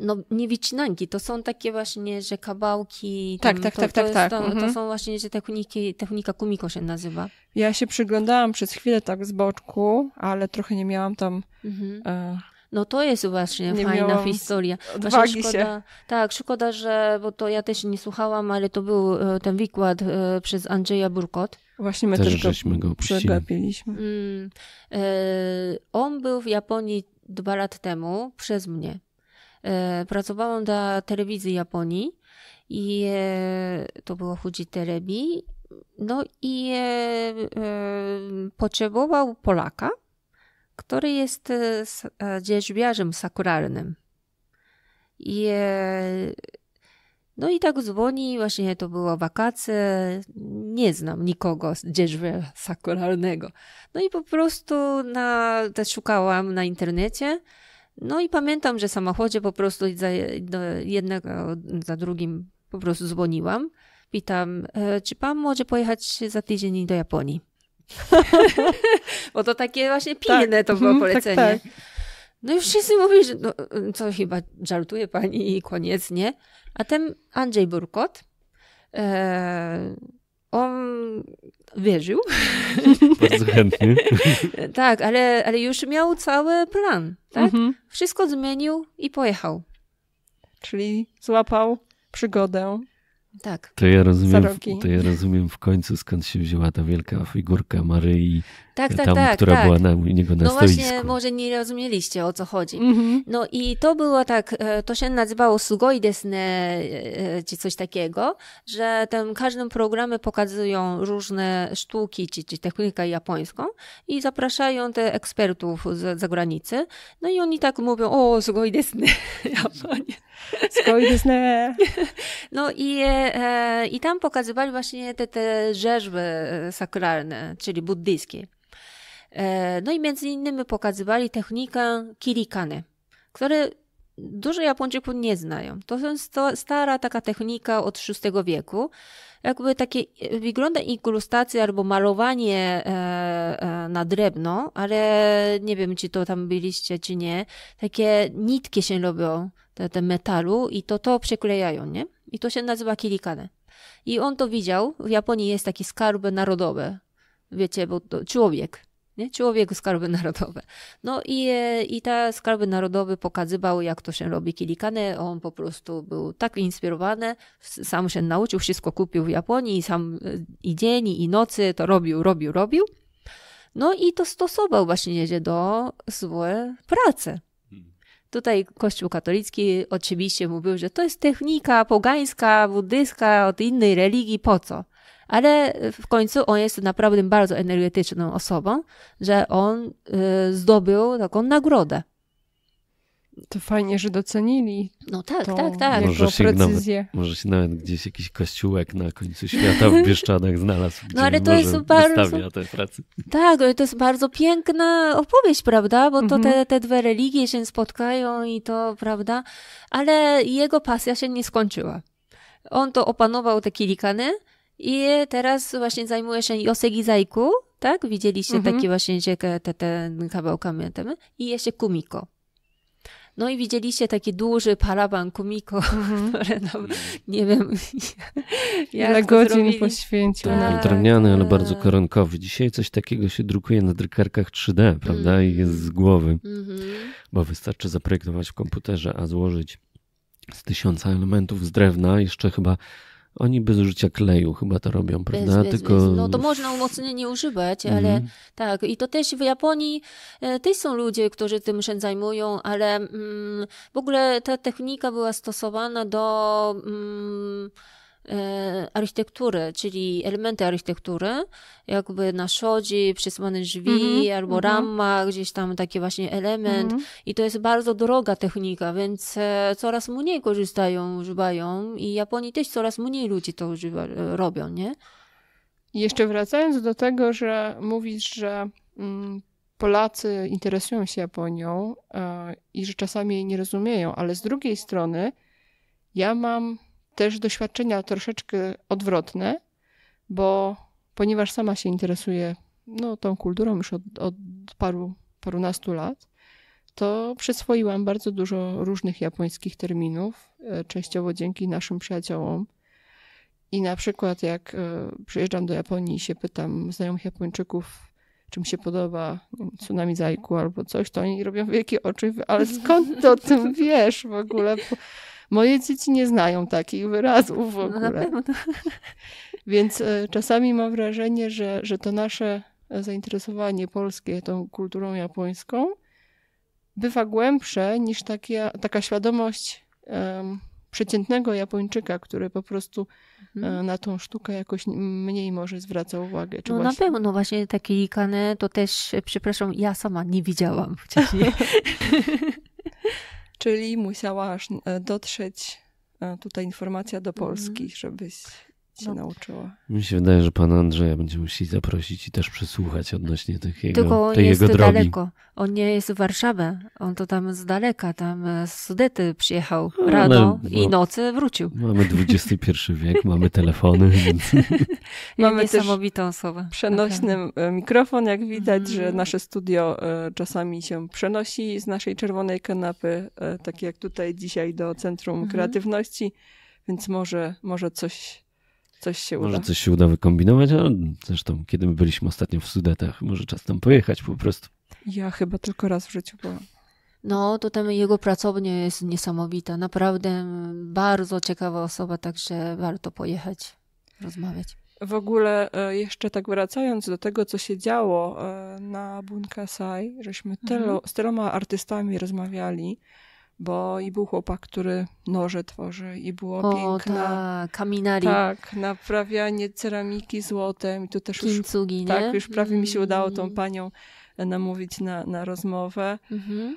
no nie wycinanki, to są takie właśnie, że kawałki. Tak, tak, to, tak, tak, to, tak, tak. To, mhm. to, są właśnie że techniki, technika kumiko się nazywa. Ja się przyglądałam przez chwilę tak z boczku, ale trochę nie miałam tam... Mhm. E, no to jest właśnie fajna historia. Właśnie szkoda, się. Tak, szkoda, że, bo to ja też nie słuchałam, ale to był e, ten wykład e, przez Andrzeja Burkot. Właśnie my też żeśmy go przegapiliśmy. Mm, e, on był w Japonii dwa lat temu przez mnie. E, pracowałam dla telewizji Japonii i e, to było Fuji Terebi. No i e, potrzebował Polaka, który jest dzierżbiarzem sakuralnym. I no i tak dzwoni, właśnie to było wakacje, nie znam nikogo z dzierżby sakuralnego. No i po prostu na, szukałam na internecie, no i pamiętam, że w samochodzie po prostu za jednego, za drugim po prostu dzwoniłam. Witam, e, czy pan może pojechać za tydzień do Japonii? <laughs> Bo to takie właśnie tak. pilne tak. to było mhm, tak, polecenie. Tak, tak. No już wszyscy mówili, że no, co chyba żartuje pani i koniec, nie? A ten Andrzej Burkot, e, on wierzył. <laughs> Bardzo chętnie. <laughs> tak, ale, ale już miał cały plan. Tak? Mhm. Wszystko zmienił i pojechał. Czyli złapał przygodę. Tak. To ja, rozumiem, to ja rozumiem w końcu skąd się wzięła ta wielka figurka Maryi tak, tak, tam, tak, która tak. była na, niego na No stoisku. właśnie, może nie rozumieliście o co chodzi. Mm-hmm. No i to było tak, e, to się nazywało sugoi desne, e, czy coś takiego, że tam każdym programie pokazują różne sztuki, czy, czy technikę japońską i zapraszają te ekspertów z zagranicy. No i oni tak mówią, o, sugoi desne, <laughs> Japonia. Sugoi desne. <laughs> No i, e, i tam pokazywali właśnie te, te rzeźby sakralne, czyli buddyjskie. E, no i między innymi pokazywali technikę kirikane, które dużo Japończyków nie znają. To jest stara taka technika od VI wieku. Jakby takie wygląda inkrustacja albo malowanie e, e, na drewno, ale nie wiem, czy to tam byliście, czy nie. Takie nitki się robią te, te metalu i to to przeklejają, nie? I to się nazywa kirikane. I on to widział. W Japonii jest taki skarb narodowy. Wiecie, bo to człowiek nie? Człowiek, skarby narodowe. No i, e, i ta skarby narodowe pokazywał jak to się robi kilikane. On po prostu był tak inspirowany, sam się nauczył, wszystko kupił w Japonii, i sam e, i dzień, i nocy to robił, robił, robił. No i to stosował właśnie do swojej pracy. Hmm. Tutaj Kościół katolicki oczywiście mówił, że to jest technika pogańska, buddyjska, od innej religii, po co? ale w końcu on jest naprawdę bardzo energetyczną osobą, że on y, zdobył taką nagrodę. To fajnie, że docenili. No tak, to, tak, tak. Może się, nawet, może się nawet gdzieś jakiś kościółek na końcu świata w Bieszczadach znalazł. No ale to jest bardzo. Te Tak, to jest bardzo piękna opowieść, prawda? Bo to mhm. te, te dwie religie się spotkają i to, prawda? Ale jego pasja się nie skończyła. On to opanował te kilikany i teraz właśnie zajmujesz się Josegi Zajku, tak? Widzieliście mhm. taki właśnie te, te, ten kawałkami I jeszcze Kumiko. No i widzieliście taki duży paraban Kumiko, <laughs> mm no, nie wiem <laughs> ile godzin zrobili. poświęcił. Tak, drewniany, ale tak. bardzo koronkowy. Dzisiaj coś takiego się drukuje na drukarkach 3D, prawda? Mm. I jest z głowy. Mm -hmm. Bo wystarczy zaprojektować w komputerze, a złożyć z tysiąca elementów z drewna, jeszcze chyba oni bez użycia kleju chyba to robią, prawda? Bez, Tylko... Bez. No to można umocnienie używać, mhm. ale tak. I to też w Japonii e, też są ludzie, którzy tym się zajmują, ale mm, w ogóle ta technika była stosowana do... Mm, E, architektury, czyli elementy architektury, jakby na szodzie, przysłane drzwi mm-hmm, albo mm-hmm. rama, gdzieś tam taki właśnie element. Mm-hmm. I to jest bardzo droga technika, więc e, coraz mniej korzystają, używają i Japonii też coraz mniej ludzi to używa, e, robią, nie? Jeszcze wracając do tego, że mówisz, że mm, Polacy interesują się Japonią i że czasami jej nie rozumieją, ale z drugiej strony ja mam też doświadczenia troszeczkę odwrotne, bo ponieważ sama się interesuję no, tą kulturą już od, od paru, parunastu lat, to przyswoiłam bardzo dużo różnych japońskich terminów, e, częściowo dzięki naszym przyjaciołom. I na przykład, jak e, przyjeżdżam do Japonii i się pytam znajomych Japończyków, czym się podoba tsunami zajku albo coś, to oni robią wielkie oczy, ale skąd ty o tym <laughs> wiesz w ogóle? Moje dzieci nie znają takich wyrazów w no, ogóle. No Więc e, czasami mam wrażenie, że, że to nasze e, zainteresowanie polskie tą kulturą japońską bywa głębsze niż takie, taka świadomość um, przeciętnego Japończyka, który po prostu e, mhm. na tą sztukę jakoś mniej może zwraca uwagę. Czy no właśnie... na pewno no, właśnie takie ikany to też, przepraszam, ja sama nie widziałam wcześniej. <laughs> czyli musiała aż e, dotrzeć e, tutaj informacja do Polski, mhm. żebyś się no. Mi się wydaje, że pan Andrzeja będzie musi zaprosić i też przesłuchać odnośnie tych jego, Tylko on tej jest jego drogi. daleko. On nie jest w Warszawie. On to tam z daleka, tam z Sudety przyjechał no, rano no, i no. nocy wrócił. Mamy XXI wiek, mamy telefony. <laughs> mamy niesamowitą osobę. Przenośny okay. mikrofon, jak widać, mm. że mhm. nasze studio e, czasami się przenosi z naszej czerwonej kanapy, e, tak jak tutaj dzisiaj do Centrum mm. Kreatywności, więc może, może coś coś się uda. Może coś się uda wykombinować, a zresztą kiedy my byliśmy ostatnio w Sudetach, może czas tam pojechać po prostu. Ja chyba tylko raz w życiu byłam. No, to tam jego pracownia jest niesamowita. Naprawdę bardzo ciekawa osoba, także warto pojechać, rozmawiać. W ogóle e, jeszcze tak wracając do tego, co się działo e, na Bunkasai, żeśmy tylo, mhm. z tyloma artystami rozmawiali bo i był chłopak, który noże tworzy i było o, piękna... Ta, kaminari. Tak, naprawianie ceramiki złotem i tu też Kintsugi, już... Nie? Tak, już prawie mi się mm. udało tą panią e, namówić na, na rozmowę. Mhm.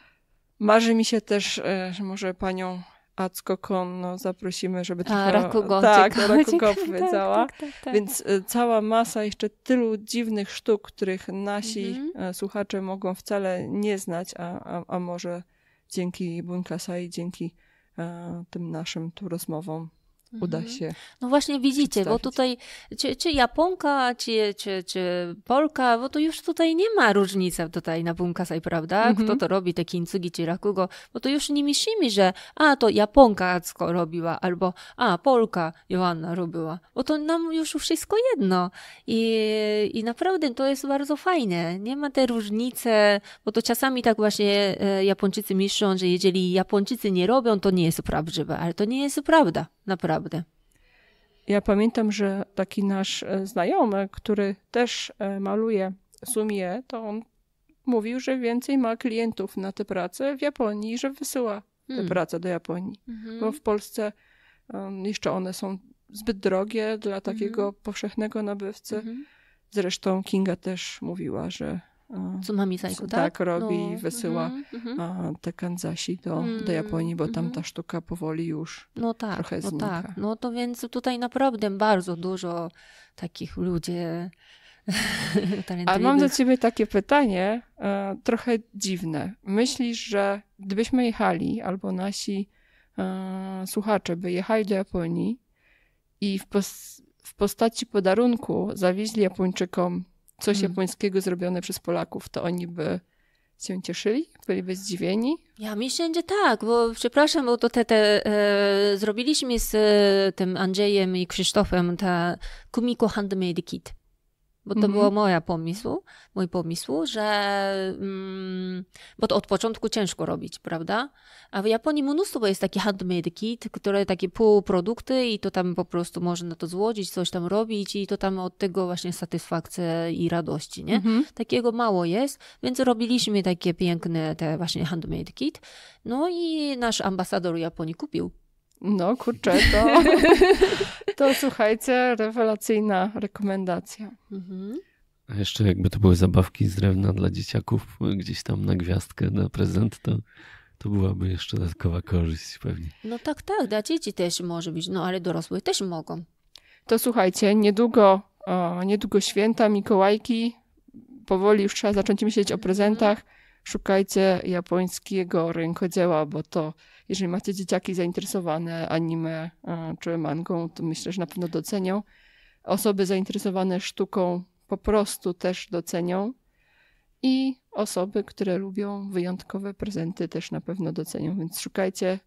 Marzy mi się też, e, że może panią Acko Konno zaprosimy, żeby trochę... A, Rakugo, tak, Rakugo <laughs> tak, tak, tak, powiedziała. Tak, tak, tak, Więc e, cała masa jeszcze tylu dziwnych sztuk, których nasi mhm. słuchacze mogą wcale nie znać, a, a, a może dzięki Bunklasa i dzięki e, tym naszym tu rozmowom uda mhm. się. No właśnie widzicie, bo tutaj czy, czy Japonka, czy, czy, czy Polka, bo to już tutaj nie ma różnicy tutaj na Bunkasai, prawda? Kto mhm. to robi, te kintsugi czy rakugo, bo to już nie myślimy, że a to Japonka Acko robiła, albo a Polka Joanna robiła, bo to nam już wszystko jedno i, i naprawdę to jest bardzo fajne. Nie ma te różnice, bo to czasami tak właśnie e, Japończycy myślą, że jeżeli Japończycy nie robią, to nie jest prawdziwe, ale to nie jest prawda, naprawdę. Ja pamiętam, że taki nasz e, znajomy, który też e, maluje sumie, to on mówił, że więcej ma klientów na te prace w Japonii, że wysyła te hmm. prace do Japonii. Mhm. Bo w Polsce um, jeszcze one są zbyt drogie dla takiego mhm. powszechnego nabywcy. Mhm. Zresztą Kinga też mówiła, że Tsunami Saiku, tak? Tak, robi i no. wysyła mm-hmm. a, te Kanzasi do, mm-hmm. do mm, Japonii, bo tam mhm. ta sztuka powoli już no tak, trochę no znika. No tak, no to więc tutaj naprawdę bardzo dużo takich ludzi <laughs> A mam do ciebie takie pytanie, e, trochę dziwne. Myślisz, że gdybyśmy jechali, albo nasi e, słuchacze by jechali do Japonii i w, pos- w postaci podarunku zawieźli Japończykom coś się japońskiego mm. zrobione przez Polaków, to oni by się cieszyli? Byliby zdziwieni? Ja myślę, że tak, bo przepraszam, bo to te, te e, zrobiliśmy z e, tym Andrzejem i Krzysztofem ta Kumiko Handmade Kit bo to mhm. było moja pomysł, mój pomysł, że mm, bo to od początku ciężko robić, prawda? A w Japonii mnóstwo jest taki handmade kit, które takie półprodukty i to tam po prostu można to złodzić, coś tam robić i to tam od tego właśnie satysfakcja i radości, nie? Mhm. Takiego mało jest, więc robiliśmy takie piękne te właśnie handmade kit. No i nasz ambasador Japonii kupił no kurczę, to, to słuchajcie, rewelacyjna rekomendacja. Mhm. A jeszcze jakby to były zabawki z drewna dla dzieciaków gdzieś tam na gwiazdkę, na prezent, to, to byłaby jeszcze dodatkowa korzyść pewnie. No tak, tak, dla dzieci też może być, no ale dorosłe też mogą. To słuchajcie, niedługo, o, niedługo święta, Mikołajki, powoli już trzeba zacząć myśleć o prezentach. Mhm. Szukajcie japońskiego rękodzieła, bo to jeżeli macie dzieciaki zainteresowane anime e, czy mangą, to myślę, że na pewno docenią. Osoby zainteresowane sztuką po prostu też docenią. I osoby, które lubią wyjątkowe prezenty, też na pewno docenią, więc szukajcie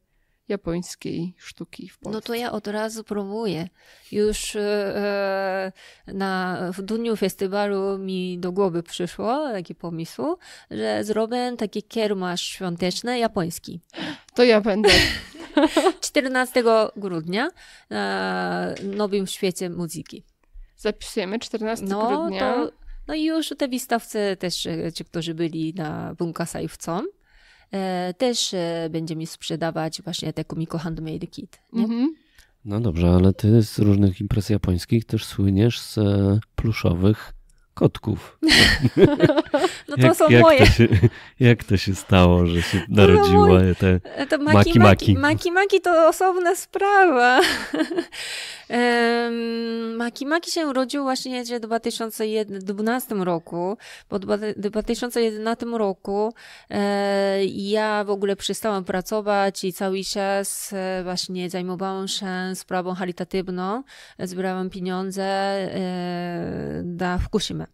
japońskiej sztuki w Polsce. No to ja od razu promuję. Już e, e, na, w dniu festiwalu mi do głowy przyszło taki pomysł, że zrobię taki kiermasz świąteczny japoński. To ja będę. 14 <laughs> <laughs> grudnia na Nowym Świecie Muzyki. Zapisujemy 14 no, grudnia. To, no i już te wystawce też, e, ci, którzy byli na Bunkasai wcą E, też e, będzie mi sprzedawać właśnie te Kumiko Handmade Kit. Mhm. No dobrze, ale ty z różnych imprez japońskich też słyniesz z e, pluszowych kotków. <laughs> No to jak, są jak moje. To się, jak to się stało, że się narodziła no te to maki, maki, maki maki? to osobna sprawa. <laughs> maki maki się urodził właśnie w 2012 roku. Po 2011 roku e, ja w ogóle przestałam pracować i cały czas e, właśnie zajmowałam się sprawą charytatywną. Zbierałam pieniądze dla e, Fukushima.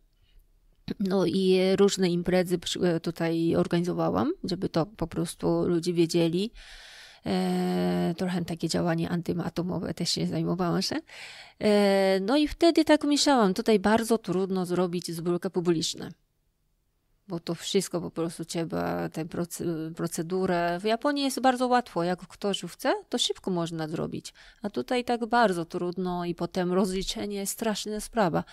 No i różne imprezy e, tutaj organizowałam, żeby to po prostu ludzie wiedzieli. E, trochę takie działanie antyatomowe też się zajmowałam się. E, no i wtedy tak myślałam, tutaj bardzo trudno zrobić zbiórkę publiczną. Bo to wszystko po prostu trzeba, tę procedurę. W Japonii jest bardzo łatwo. Jak ktoś chce, to szybko można zrobić. A tutaj tak bardzo trudno i potem rozliczenie, straszna sprawa.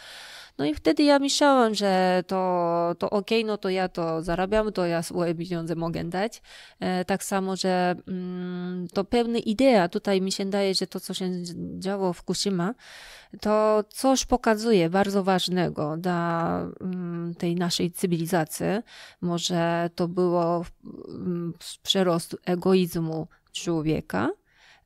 No i wtedy ja myślałam, że to, to ok, no to ja to zarabiam, to ja swoje pieniądze mogę dać. E, tak samo, że mm, to pewna idea, tutaj mi się daje, że to, co się działo w Kushima, to coś pokazuje bardzo ważnego dla mm, tej naszej cywilizacji. Może to było mm, przerost egoizmu człowieka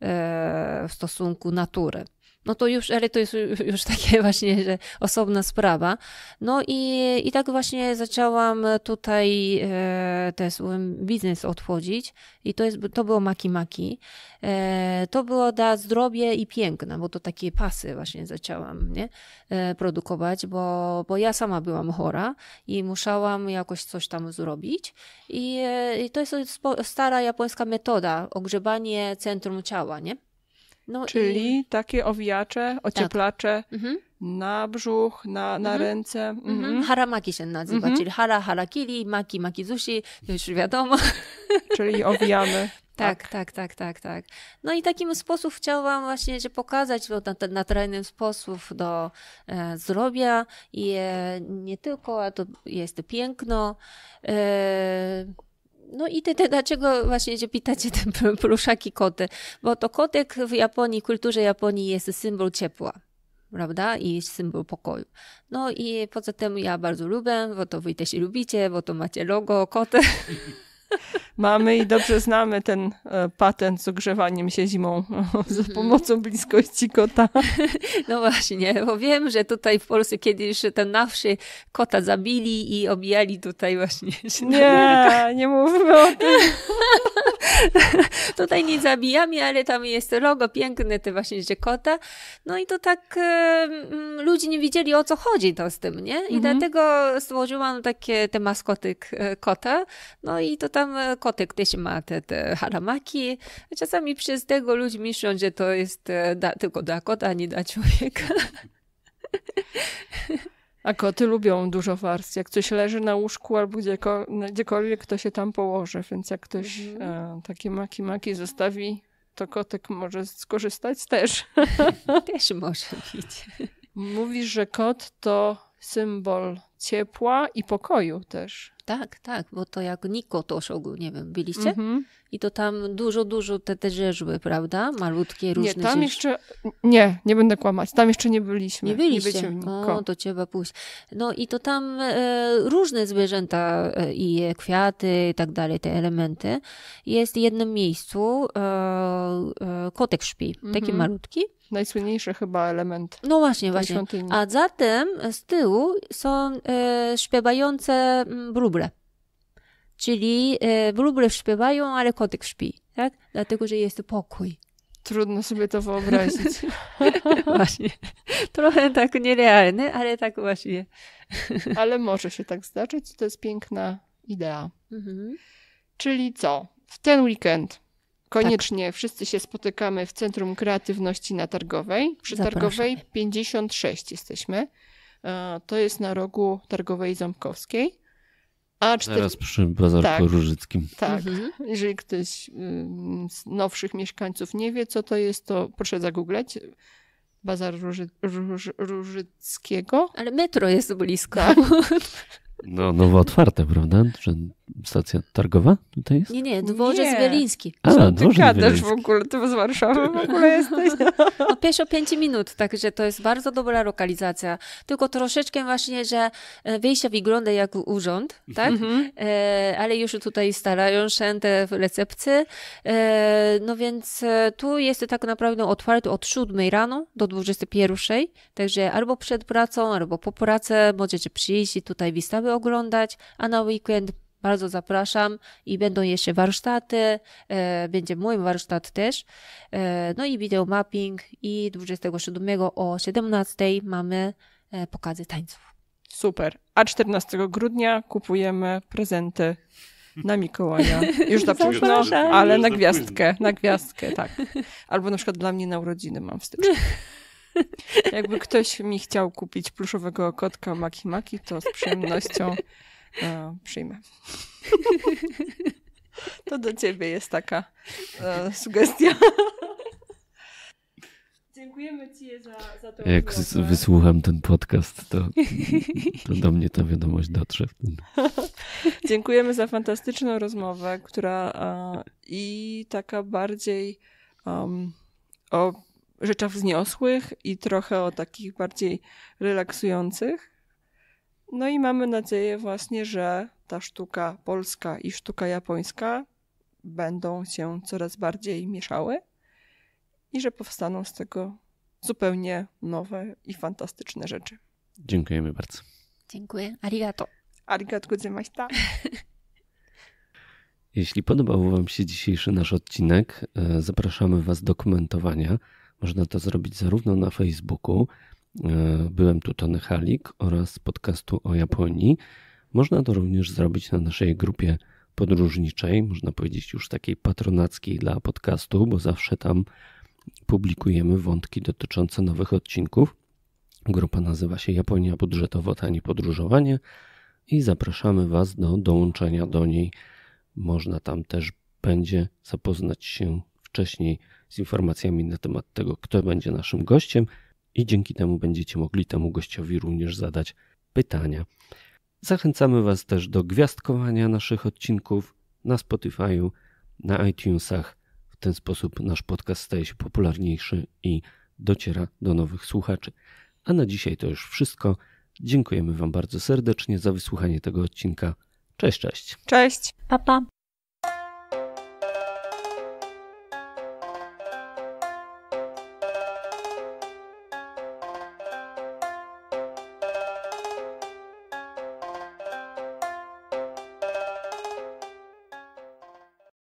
e, w stosunku natury no to już, ale to jest już <laughs> takie właśnie, że osobna sprawa. No i, i tak właśnie zaczęłam tutaj e, też biznes odchodzić i to, jest, to było Maki Maki. E, to było da zdrowie i piękna, bo to takie pasy właśnie zaczęłam nie? E, produkować, bo, bo ja sama byłam chora i musiałam jakoś coś tam zrobić. I, e, i to jest stara japońska metoda, ogrzebanie centrum ciała, nie? No Czyli i... takie owijacze, ocieplacze tak. mhm. na brzuch, na, na mhm. ręce. Mhm. Haramaki się nazywa, czyli hara, harakili, maki, makizushi, już wiadomo. Czyli owijamy. Tak, tak, tak, tak, tak, No i takim sposób chciałam właśnie się pokazać na, naturalny sposób do e, i e, nie tylko, a to jest piękno. E, no i te, te, dlaczego właśnie się pytacie <laughs> te pluszaki koty? Bo to kotek w Japonii, kulturze Japonii jest symbol ciepła prawda? I symbol pokoju. No i poza tym ja bardzo lubię, bo to wy też lubicie, bo to macie logo, koty. <laughs> mamy i dobrze znamy ten e, patent z ogrzewaniem się zimą <laughs> za mhm. pomocą bliskości kota. <laughs> No właśnie, bo wiem, że tutaj w Polsce kiedyś ten nawszy kota zabili i obijali tutaj właśnie. Nie, nie mówmy o tym. <laughs> <laughs> Tutaj nie zabijamy, ale tam jest logo piękne, te właśnie kota. No i to tak y, ludzie nie wiedzieli o co chodzi to z tym, nie? I mhm. dlatego stworzyłam takie te e, kota. No i to tam e, kotek też ma te, te haramaki. Czasami przez tego ludzie myślą, że to jest da, tylko dla kota, a nie dla człowieka. <laughs> A koty lubią dużo warstw. Jak coś leży na łóżku albo gdziekolwiek, to się tam położy. Więc jak ktoś mhm. e, takie maki-maki zostawi, to kotek może skorzystać też. <laughs> Też może być. Mówisz, że kot to symbol ciepła i pokoju też. Tak, tak, bo to jak Niko Toszogu, nie wiem, byliście? Mm -hmm. I to tam dużo, dużo te, te rzeźby, prawda? Malutkie, różne Nie, tam jeszcze, nie, nie będę kłamać, tam jeszcze nie byliśmy. Nie byliście? Nie o, to trzeba pójść. No i to tam e, różne zwierzęta e, i kwiaty i tak dalej, te elementy. Jest w jednym miejscu e, e kotek szpi, mm -hmm. taki mhm. malutki najsłynniejszy chyba element. No właśnie, właśnie. Świątyni. A zatem z tyłu są e, śpiewające mm, wróble. Czyli e, wróble śpiewają, ale kotek śpi, tak? Dlatego, że jest pokój. Trudno sobie to wyobrazić. <laughs> <laughs> właśnie. Trochę tak nierealny, ale tak właśnie. ale może się tak zdarzyć. To jest piękna idea. Mhm. Czyli co? W ten weekend Koniecznie tak. wszyscy się spotykamy w Centrum Kreatywności na Targowej. Przy Zapraszamy. Targowej 56 jesteśmy. E, to jest na rogu Targowej Ząbkowskiej. A4... przy Bazarku tak, Różyckim. Tak. Mhm. Jeżeli ktoś z nowszych mieszkańców nie wie, co to jest, to proszę zagooglać. Bazar Róży... Różyckiego. Ale metro jest blisko. Tak. No, nowo otwarte, prawda? stacja targowa tutaj jest? Nie, nie, dworzec nie. Wieliński. A, Co ty gadasz w ogóle, ty z Warszawy w ogóle jesteś? No pieszo 5 minut, także to jest bardzo dobra lokalizacja. Tylko troszeczkę właśnie, że e, wejście wygląda jak urząd, tak? Mhm. E, ale już tutaj starają się te recepcje. E, no więc e, tu jest tak naprawdę otwarty od 7 rano do 21, także albo przed pracą, albo po pracy możecie przyjść i tutaj wystawy oglądać, a na weekend bardzo zapraszam i będą jeszcze warsztaty, e, będzie mój warsztat też, e, no i video mapping i 27 o 17 mamy e, pokazy tańców. Super. A 14 grudnia kupujemy prezenty na Mikołaja. Już za późno, ale na gwiazdkę, na gwiazdkę, tak. Albo na przykład dla mnie na urodziny mam w styczniu. <laughs> Jakby ktoś mi chciał kupić pluszowego kotka Maki Maki, to z przyjemnością E, przyjmę. <laughs> To do ciebie jest taka e, sugestia. <laughs> Dziękujemy Ci za, za to. Jak z, wysłucham ten podcast, to, to do mnie ta wiadomość dotrze. <laughs> Dziękujemy za fantastyczną rozmowę, która e, i taka bardziej um, o rzeczach wzniosłych i trochę o takich bardziej relaksujących no i mamy nadzieję właśnie, że ta sztuka polska i sztuka japońska będą się coraz bardziej mieszały i że powstaną z tego zupełnie nowe i fantastyczne rzeczy. Dziękujemy bardzo. Dziękuję. Arigato. Arigato gozaimashita. <laughs> Jeśli podobał Wam się dzisiejszy nasz odcinek, e, zapraszamy Was do komentowania. Można to zrobić zarówno na Facebooku, E, byłem tu Tony Halik oraz podcastu o Japonii. Można to również zrobić na naszej grupie podróżniczej, można powiedzieć już takiej patronackiej dla podcastu, bo zawsze tam publikujemy wątki dotyczące nowych odcinków. Grupa nazywa się Japonia Budżetowo Tanie Podróżowanie i zapraszamy Was do dołączenia do niej. Można tam też będzie zapoznać się wcześniej z informacjami na temat tego, kto będzie naszym gościem i dzięki temu będziecie mogli temu gościowi również zadać pytania. Zachęcamy Was też do gwiazdkowania naszych odcinków na Spotify'u, na iTunesach. W ten sposób nasz podcast staje się popularniejszy i dociera do nowych słuchaczy. A na dzisiaj to już wszystko. Dziękujemy Wam bardzo serdecznie za wysłuchanie tego odcinka. Cześć, cześć. Cześć. Pa, pa.